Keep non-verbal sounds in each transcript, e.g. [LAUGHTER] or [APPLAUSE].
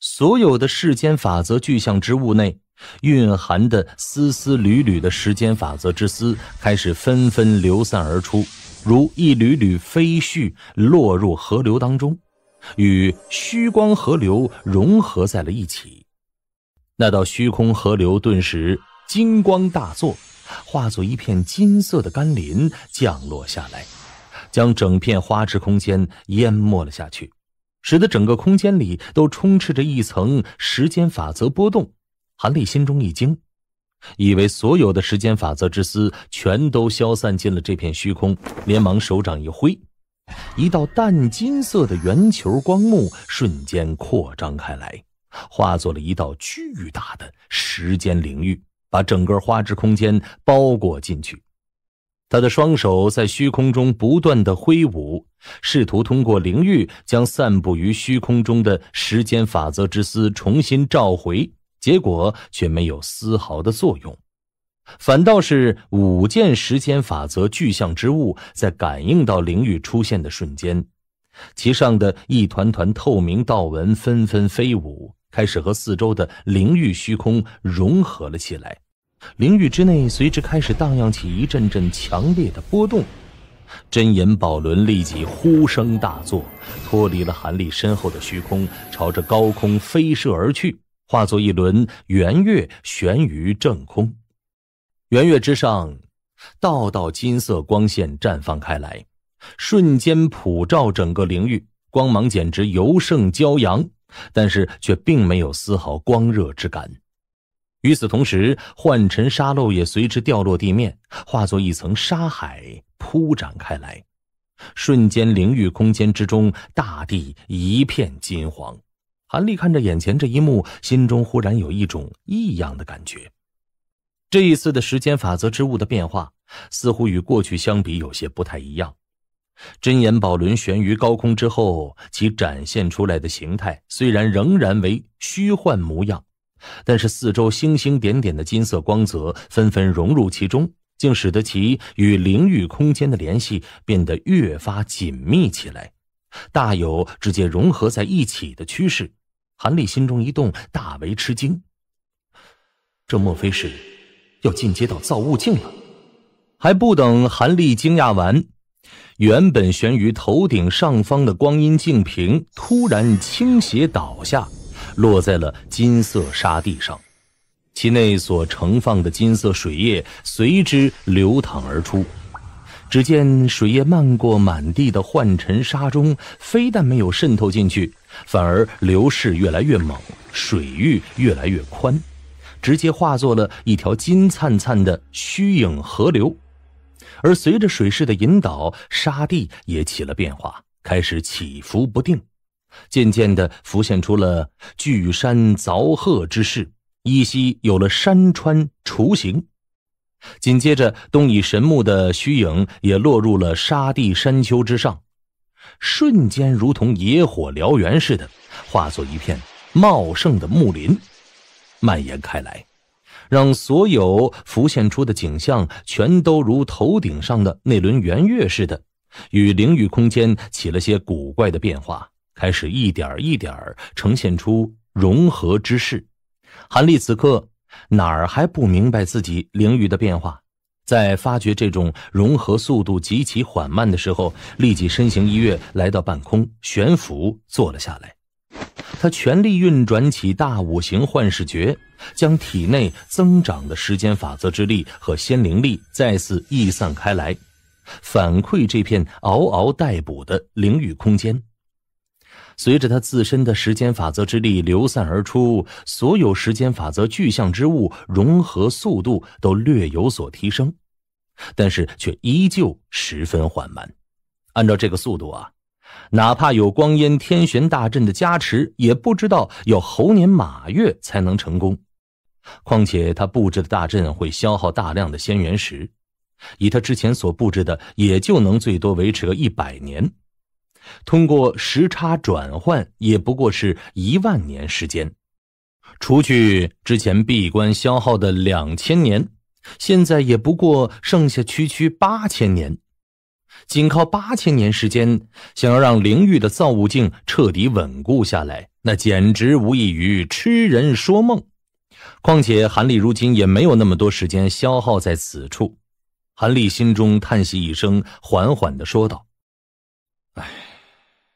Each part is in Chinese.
所有的世间法则具象之物内，蕴含的丝丝缕缕的时间法则之丝开始纷纷流散而出，如一缕缕飞絮落入河流当中，与虚光河流融合在了一起。那道虚空河流顿时金光大作，化作一片金色的甘霖降落下来，将整片花池空间淹没了下去。使得整个空间里都充斥着一层时间法则波动，韩立心中一惊，以为所有的时间法则之丝全都消散进了这片虚空，连忙手掌一挥，一道淡金色的圆球光幕瞬间扩张开来，化作了一道巨大的时间领域，把整个花之空间包裹进去。他的双手在虚空中不断的挥舞。试图通过灵域将散布于虚空中的时间法则之丝重新召回，结果却没有丝毫的作用。反倒是五件时间法则具象之物，在感应到灵域出现的瞬间，其上的一团团透明道纹纷纷飞舞，开始和四周的灵域虚空融合了起来。灵域之内随之开始荡漾起一阵阵强烈的波动。真言宝轮立即呼声大作，脱离了韩立身后的虚空，朝着高空飞射而去，化作一轮圆月悬于正空。圆月之上，道道金色光线绽放开来，瞬间普照整个灵域，光芒简直尤胜骄阳，但是却并没有丝毫光热之感。与此同时，幻尘沙漏也随之掉落地面，化作一层沙海。铺展开来，瞬间，灵域空间之中，大地一片金黄。韩立看着眼前这一幕，心中忽然有一种异样的感觉。这一次的时间法则之物的变化，似乎与过去相比有些不太一样。真言宝轮悬于高空之后，其展现出来的形态虽然仍然为虚幻模样，但是四周星星点点的金色光泽纷纷融入其中。竟使得其与灵域空间的联系变得越发紧密起来，大有直接融合在一起的趋势。韩立心中一动，大为吃惊：这莫非是要进阶到造物境了？还不等韩立惊讶完，原本悬于头顶上方的光阴镜瓶突然倾斜倒下，落在了金色沙地上。其内所盛放的金色水液随之流淌而出，只见水液漫过满地的幻尘沙中，非但没有渗透进去，反而流势越来越猛，水域越来越宽，直接化作了一条金灿灿的虚影河流。而随着水势的引导，沙地也起了变化，开始起伏不定，渐渐的浮现出了巨山凿壑之势。依稀有了山川雏形，紧接着东夷神木的虚影也落入了沙地山丘之上，瞬间如同野火燎原似的，化作一片茂盛的木林，蔓延开来，让所有浮现出的景象全都如头顶上的那轮圆月似的，与灵域空间起了些古怪的变化，开始一点一点呈现出融合之势。韩立此刻哪儿还不明白自己灵域的变化？在发觉这种融合速度极其缓慢的时候，立即身形一跃，来到半空悬浮坐了下来。他全力运转起大五行幻视诀，将体内增长的时间法则之力和仙灵力再次溢散开来，反馈这片嗷嗷待哺的灵域空间。随着他自身的时间法则之力流散而出，所有时间法则具象之物融合速度都略有所提升，但是却依旧十分缓慢。按照这个速度啊，哪怕有光阴天玄大阵的加持，也不知道要猴年马月才能成功。况且他布置的大阵会消耗大量的仙元石，以他之前所布置的，也就能最多维持个一百年。通过时差转换，也不过是一万年时间，除去之前闭关消耗的两千年，现在也不过剩下区区八千年。仅靠八千年时间，想要让灵域的造物境彻底稳固下来，那简直无异于痴人说梦。况且韩立如今也没有那么多时间消耗在此处。韩立心中叹息一声，缓缓地说道。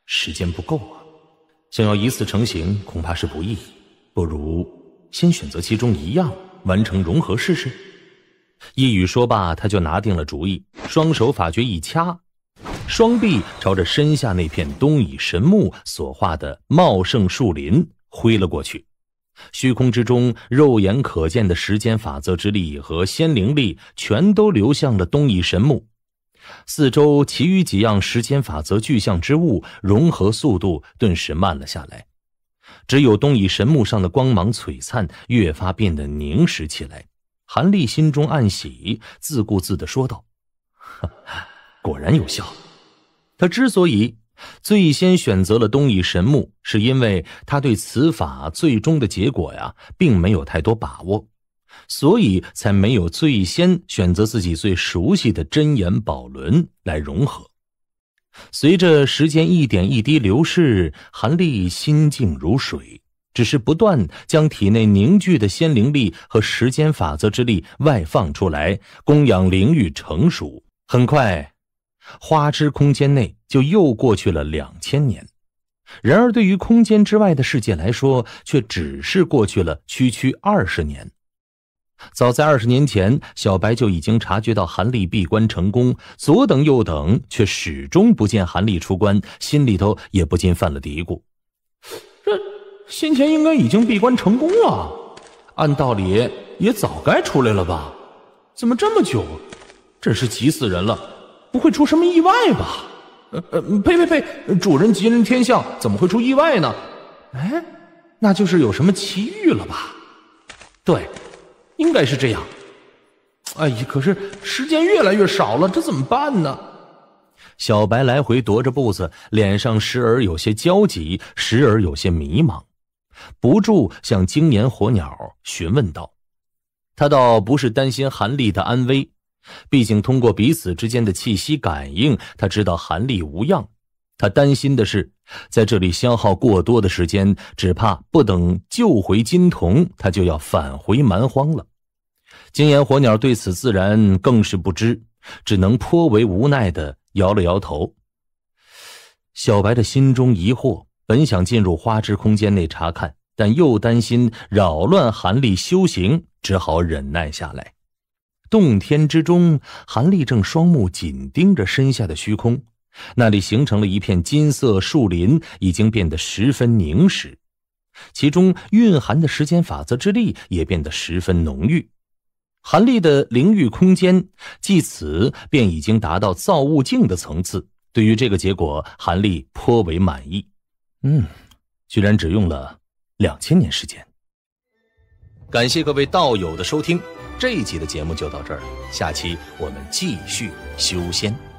时间不够啊，想要一次成型恐怕是不易，不如先选择其中一样完成融合试试。一语说罢，他就拿定了主意，双手法诀一掐，双臂朝着身下那片东夷神木所化的茂盛树林挥了过去。虚空之中，肉眼可见的时间法则之力和仙灵力全都流向了东夷神木。四周其余几样时间法则具象之物融合速度顿时慢了下来，只有东夷神木上的光芒璀璨，越发变得凝实起来。韩立心中暗喜，自顾自地说道：“ [LAUGHS] 果然有效。”他之所以最先选择了东夷神木，是因为他对此法最终的结果呀，并没有太多把握。所以才没有最先选择自己最熟悉的真言宝轮来融合。随着时间一点一滴流逝，韩立心静如水，只是不断将体内凝聚的仙灵力和时间法则之力外放出来，供养灵域成熟。很快，花之空间内就又过去了两千年。然而，对于空间之外的世界来说，却只是过去了区区二十年。早在二十年前，小白就已经察觉到韩立闭关成功，左等右等，却始终不见韩立出关，心里头也不禁犯了嘀咕：这先前应该已经闭关成功了，按道理也早该出来了吧？怎么这么久？真是急死人了！不会出什么意外吧？呃呃，呸呸呸！主人吉人天相，怎么会出意外呢？哎，那就是有什么奇遇了吧？对。应该是这样，哎呀，可是时间越来越少了，这怎么办呢？小白来回踱着步子，脸上时而有些焦急，时而有些迷茫，不住向精岩火鸟询问道：“他倒不是担心韩立的安危，毕竟通过彼此之间的气息感应，他知道韩立无恙。”他担心的是，在这里消耗过多的时间，只怕不等救回金童，他就要返回蛮荒了。金岩火鸟对此自然更是不知，只能颇为无奈的摇了摇头。小白的心中疑惑，本想进入花之空间内查看，但又担心扰乱韩立修行，只好忍耐下来。洞天之中，韩立正双目紧盯着身下的虚空。那里形成了一片金色树林，已经变得十分凝实，其中蕴含的时间法则之力也变得十分浓郁。韩立的灵域空间，即此便已经达到造物境的层次。对于这个结果，韩立颇为满意。嗯，居然只用了两千年时间。感谢各位道友的收听，这一集的节目就到这儿了，下期我们继续修仙。